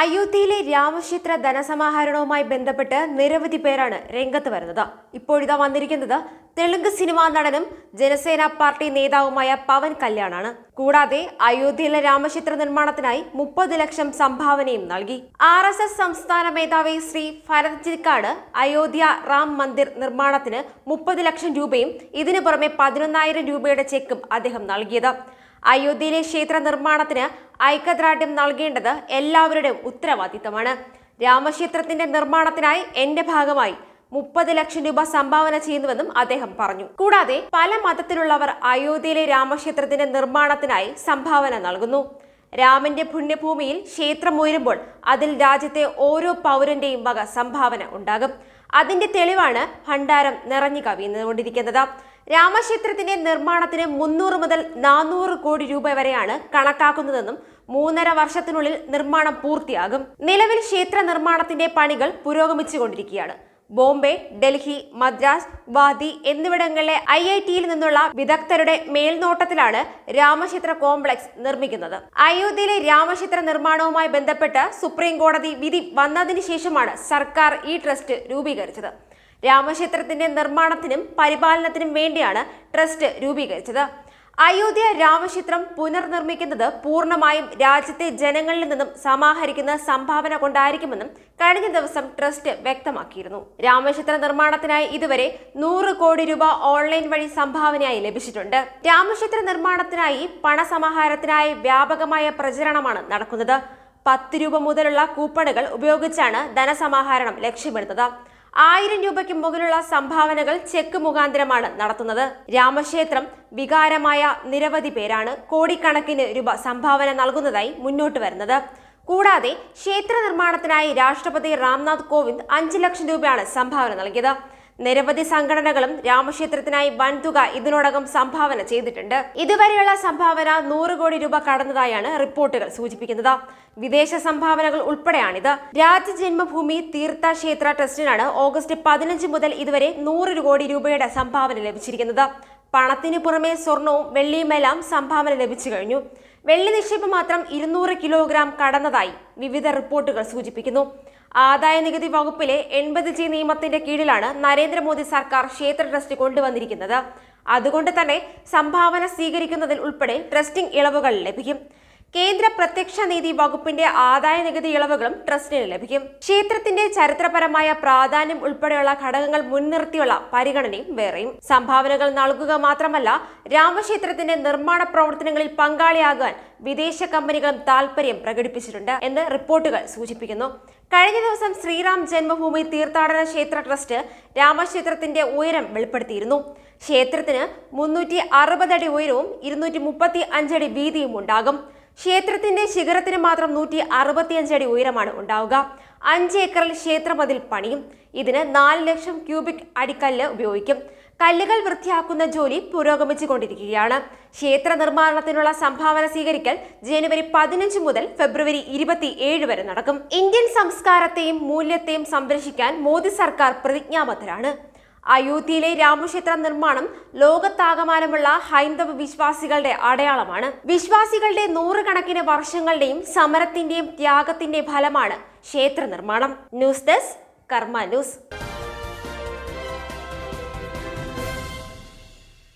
അയോധ്യയിലെ രാമക്ഷേത്ര ധനസമാഹരണവുമായി ബന്ധപ്പെട്ട് നിരവധി പേരാണ് രംഗത്ത് വരുന്നത് ഇപ്പോഴിതാ വന്നിരിക്കുന്നത് തെലുങ്ക് സിനിമാ നടനും ജനസേന പാർട്ടി നേതാവുമായ പവൻ കല്യാണാണ് കൂടാതെ അയോധ്യയിലെ രാമക്ഷേത്ര നിർമ്മാണത്തിനായി മുപ്പത് ലക്ഷം സംഭാവനയും നൽകി ആർ എസ് എസ് സംസ്ഥാന മേധാവി ശ്രീ ഭരത് ചിക്കാട് അയോധ്യ റാം മന്ദിർ നിർമ്മാണത്തിന് മുപ്പത് ലക്ഷം രൂപയും ഇതിനു പുറമെ പതിനൊന്നായിരം രൂപയുടെ ചെക്കും അദ്ദേഹം നൽകിയത് അയോധ്യയിലെ ക്ഷേത്ര നിർമ്മാണത്തിന് ഐക്യദ്രാഢ്യം നൽകേണ്ടത് എല്ലാവരുടെയും ഉത്തരവാദിത്തമാണ് രാമക്ഷേത്രത്തിന്റെ നിർമ്മാണത്തിനായി എന്റെ ഭാഗമായി മുപ്പത് ലക്ഷം രൂപ സംഭാവന ചെയ്യുന്നുവെന്നും അദ്ദേഹം പറഞ്ഞു കൂടാതെ പല മതത്തിലുള്ളവർ അയോധ്യയിലെ രാമക്ഷേത്രത്തിന്റെ നിർമ്മാണത്തിനായി സംഭാവന നൽകുന്നു രാമന്റെ പുണ്യഭൂമിയിൽ ക്ഷേത്രം ഉയരുമ്പോൾ അതിൽ രാജ്യത്തെ ഓരോ പൗരന്റെയും വക സംഭാവന ഉണ്ടാകും അതിന്റെ തെളിവാണ് ഭണ്ഡാരം നിറഞ്ഞു കവിയുന്നുകൊണ്ടിരിക്കുന്നത് രാമക്ഷേത്രത്തിന്റെ നിർമ്മാണത്തിന് മുന്നൂറ് മുതൽ നാനൂറ് കോടി രൂപ വരെയാണ് കണക്കാക്കുന്നതെന്നും മൂന്നര വർഷത്തിനുള്ളിൽ നിർമ്മാണം പൂർത്തിയാകും നിലവിൽ ക്ഷേത്ര നിർമ്മാണത്തിന്റെ പണികൾ പുരോഗമിച്ചുകൊണ്ടിരിക്കുകയാണ് ബോംബെ ഡൽഹി മദ്രാസ് വാദി എന്നിവിടങ്ങളിലെ ഐ ഐ ടിയിൽ നിന്നുള്ള വിദഗ്ധരുടെ മേൽനോട്ടത്തിലാണ് രാമക്ഷേത്ര കോംപ്ലക്സ് നിർമ്മിക്കുന്നത് അയോധ്യയിലെ രാമക്ഷേത്ര നിർമ്മാണവുമായി ബന്ധപ്പെട്ട് സുപ്രീം കോടതി വിധി വന്നതിന് ശേഷമാണ് സർക്കാർ ഈ ട്രസ്റ്റ് രൂപീകരിച്ചത് രാമക്ഷേത്രത്തിന്റെ നിർമ്മാണത്തിനും പരിപാലനത്തിനും വേണ്ടിയാണ് ട്രസ്റ്റ് രൂപീകരിച്ചത് അയോധ്യ രാമചിത്രം പുനർനിർമ്മിക്കുന്നത് പൂർണ്ണമായും രാജ്യത്തെ ജനങ്ങളിൽ നിന്നും സമാഹരിക്കുന്ന സംഭാവന കൊണ്ടായിരിക്കുമെന്നും കഴിഞ്ഞ ദിവസം ട്രസ്റ്റ് വ്യക്തമാക്കിയിരുന്നു രാമചിത്ര നിർമ്മാണത്തിനായി ഇതുവരെ നൂറ് കോടി രൂപ ഓൺലൈൻ വഴി സംഭാവനയായി ലഭിച്ചിട്ടുണ്ട് രാമചിത്ര നിർമ്മാണത്തിനായി പണസമാഹാരത്തിനായി വ്യാപകമായ പ്രചരണമാണ് നടക്കുന്നത് പത്ത് രൂപ മുതലുള്ള കൂപ്പണുകൾ ഉപയോഗിച്ചാണ് ധനസമാഹരണം ലക്ഷ്യമിടുന്നത് ആയിരം രൂപയ്ക്ക് മുകളിലുള്ള സംഭാവനകൾ ചെക്ക് മുഖാന്തരമാണ് നടത്തുന്നത് രാമക്ഷേത്രം വികാരമായ നിരവധി പേരാണ് കോടിക്കണക്കിന് രൂപ സംഭാവന നൽകുന്നതായി മുന്നോട്ട് വരുന്നത് കൂടാതെ ക്ഷേത്ര നിർമ്മാണത്തിനായി രാഷ്ട്രപതി രാംനാഥ് കോവിന്ദ് അഞ്ച് ലക്ഷം രൂപയാണ് സംഭാവന നൽകിയത് നിരവധി സംഘടനകളും രാമക്ഷേത്രത്തിനായി വൻതുക ഇതിനോടകം സംഭാവന ചെയ്തിട്ടുണ്ട് ഇതുവരെയുള്ള സംഭാവന നൂറ് കോടി രൂപ കടന്നതായാണ് റിപ്പോർട്ടുകൾ സൂചിപ്പിക്കുന്നത് വിദേശ സംഭാവനകൾ ഉൾപ്പെടെയാണിത് രാജജന്മഭൂമി തീർത്ഥ ക്ഷേത്ര ട്രസ്റ്റിനാണ് ഓഗസ്റ്റ് പതിനഞ്ച് മുതൽ ഇതുവരെ നൂറ് കോടി രൂപയുടെ സംഭാവന ലഭിച്ചിരിക്കുന്നത് പണത്തിന് പുറമെ സ്വർണവും വെള്ളിയുമെല്ലാം സംഭാവന ലഭിച്ചു കഴിഞ്ഞു വെള്ളി നിക്ഷേപം മാത്രം ഇരുന്നൂറ് കിലോഗ്രാം കടന്നതായി വിവിധ റിപ്പോർട്ടുകൾ സൂചിപ്പിക്കുന്നു ആദായ നികുതി വകുപ്പിലെ എൺപത് ജി നിയമത്തിന്റെ കീഴിലാണ് നരേന്ദ്രമോദി സർക്കാർ ക്ഷേത്ര ട്രസ്റ്റ് കൊണ്ടുവന്നിരിക്കുന്നത് അതുകൊണ്ട് തന്നെ സംഭാവന സ്വീകരിക്കുന്നതിൽ ഉൾപ്പെടെ ട്രസ്റ്റിംഗ് ഇളവുകൾ ലഭിക്കും കേന്ദ്ര പ്രത്യക്ഷ നീതി വകുപ്പിന്റെ ആദായ നികുതി ഇളവുകളും ട്രസ്റ്റിന് ലഭിക്കും ക്ഷേത്രത്തിന്റെ ചരിത്രപരമായ പ്രാധാന്യം ഉൾപ്പെടെയുള്ള ഘടകങ്ങൾ മുൻനിർത്തിയുള്ള പരിഗണനയും വേറെയും സംഭാവനകൾ നൽകുക മാത്രമല്ല രാമക്ഷേത്രത്തിന്റെ നിർമ്മാണ പ്രവർത്തനങ്ങളിൽ പങ്കാളിയാകാൻ വിദേശ കമ്പനികളും താൽപര്യം പ്രകടിപ്പിച്ചിട്ടുണ്ട് എന്ന് റിപ്പോർട്ടുകൾ സൂചിപ്പിക്കുന്നു കഴിഞ്ഞ ദിവസം ശ്രീറാം ജന്മഭൂമി തീർത്ഥാടന ക്ഷേത്ര ട്രസ്റ്റ് രാമക്ഷേത്രത്തിന്റെ ഉയരം വെളിപ്പെടുത്തിയിരുന്നു ക്ഷേത്രത്തിന് മുന്നൂറ്റി അറുപതടി ഉയരവും ഇരുന്നൂറ്റി മുപ്പത്തി അഞ്ചടി വീതിയും ഉണ്ടാകും ക്ഷേത്രത്തിന്റെ ശിഖരത്തിന് മാത്രം നൂറ്റി അറുപത്തിയഞ്ച് അടി ഉയരമാണ് ഉണ്ടാവുക അഞ്ച് ഏക്കറിൽ ക്ഷേത്രമതിൽ പണിയും ഇതിന് നാല് ലക്ഷം ക്യൂബിക് അടിക്കല്ല് ഉപയോഗിക്കും കല്ലുകൾ വൃത്തിയാക്കുന്ന ജോലി പുരോഗമിച്ചുകൊണ്ടിരിക്കുകയാണ് ക്ഷേത്ര നിർമ്മാണത്തിനുള്ള സംഭാവന സ്വീകരിക്കൽ ജനുവരി പതിനഞ്ച് മുതൽ ഫെബ്രുവരി ഇരുപത്തി വരെ നടക്കും ഇന്ത്യൻ സംസ്കാരത്തെയും മൂല്യത്തെയും സംരക്ഷിക്കാൻ മോദി സർക്കാർ പ്രതിജ്ഞാബദ്ധരാണ് അയോധ്യയിലെ രാമക്ഷേത്ര നിർമ്മാണം ലോകത്താകമാനമുള്ള ഹൈന്ദവ വിശ്വാസികളുടെ അടയാളമാണ് വിശ്വാസികളുടെ നൂറുകണക്കിന് വർഷങ്ങളുടെയും സമരത്തിന്റെയും ത്യാഗത്തിന്റെയും ഫലമാണ് ക്ഷേത്ര നിർമ്മാണം ന്യൂസ് ഡെസ്ക് കർമ്മ ന്യൂസ്